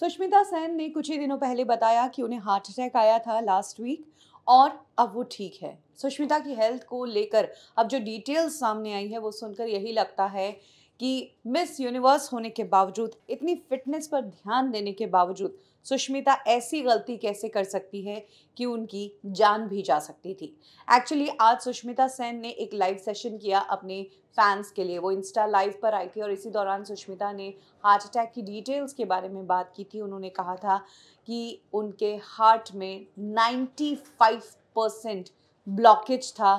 सुष्मिता सेन ने कुछ ही दिनों पहले बताया कि उन्हें हार्ट अटैक आया था लास्ट वीक और अब वो ठीक है सुष्मिता की हेल्थ को लेकर अब जो डिटेल्स सामने आई है वो सुनकर यही लगता है कि मिस यूनिवर्स होने के बावजूद इतनी फिटनेस पर ध्यान देने के बावजूद सुष्मिता ऐसी गलती कैसे कर सकती है कि उनकी जान भी जा सकती थी एक्चुअली आज सुष्मिता सेन ने एक लाइव सेशन किया अपने फैंस के लिए वो इंस्टा लाइव पर आई थी और इसी दौरान सुष्मिता ने हार्ट अटैक की डिटेल्स के बारे में बात की थी उन्होंने कहा था कि उनके हार्ट में 95 परसेंट ब्लॉकेज था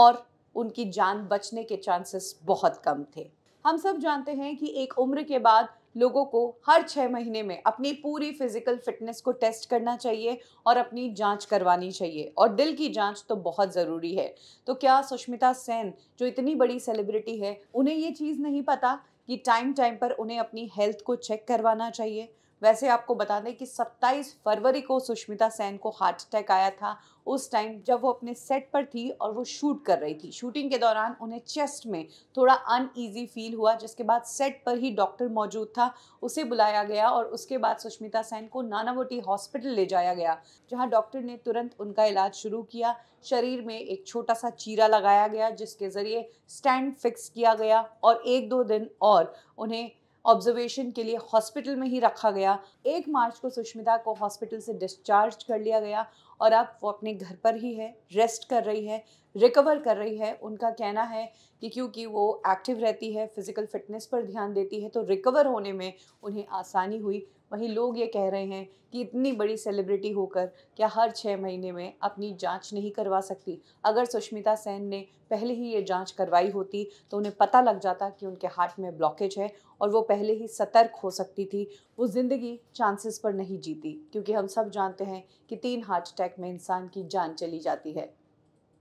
और उनकी जान बचने के चांसेस बहुत कम थे हम सब जानते हैं कि एक उम्र के बाद लोगों को हर छः महीने में अपनी पूरी फिजिकल फिटनेस को टेस्ट करना चाहिए और अपनी जांच करवानी चाहिए और दिल की जांच तो बहुत ज़रूरी है तो क्या सुष्मिता सेन जो इतनी बड़ी सेलिब्रिटी है उन्हें ये चीज़ नहीं पता कि टाइम टाइम पर उन्हें अपनी हेल्थ को चेक करवाना चाहिए वैसे आपको बता दें कि 27 फरवरी को सुष्मिता सेन को हार्ट अटैक आया था उस टाइम जब वो अपने सेट पर थी और वो शूट कर रही थी शूटिंग के दौरान उन्हें चेस्ट में थोड़ा अनईजी फील हुआ जिसके बाद सेट पर ही डॉक्टर मौजूद था उसे बुलाया गया और उसके बाद सुष्मिता सेन को नानावटी हॉस्पिटल ले जाया गया जहाँ डॉक्टर ने तुरंत उनका इलाज शुरू किया शरीर में एक छोटा सा चीरा लगाया गया जिसके ज़रिए स्टैंड फिक्स किया गया और एक दो दिन और उन्हें ऑब्जर्वेशन के लिए हॉस्पिटल में ही रखा गया एक मार्च को सुष्मिता को हॉस्पिटल से डिस्चार्ज कर लिया गया और अब वो अपने घर पर ही है रेस्ट कर रही है रिकवर कर रही है उनका कहना है कि क्योंकि वो एक्टिव रहती है फिज़िकल फिटनेस पर ध्यान देती है तो रिकवर होने में उन्हें आसानी हुई वहीं लोग ये कह रहे हैं कि इतनी बड़ी सेलिब्रिटी होकर क्या हर छः महीने में अपनी जांच नहीं करवा सकती अगर सुष्मिता सेन ने पहले ही ये जांच करवाई होती तो उन्हें पता लग जाता कि उनके हार्ट में ब्लॉकेज है और वो पहले ही सतर्क हो सकती थी वो ज़िंदगी चांसेस पर नहीं जीती क्योंकि हम सब जानते हैं कि तीन हार्ट अटैक में इंसान की जान चली जाती है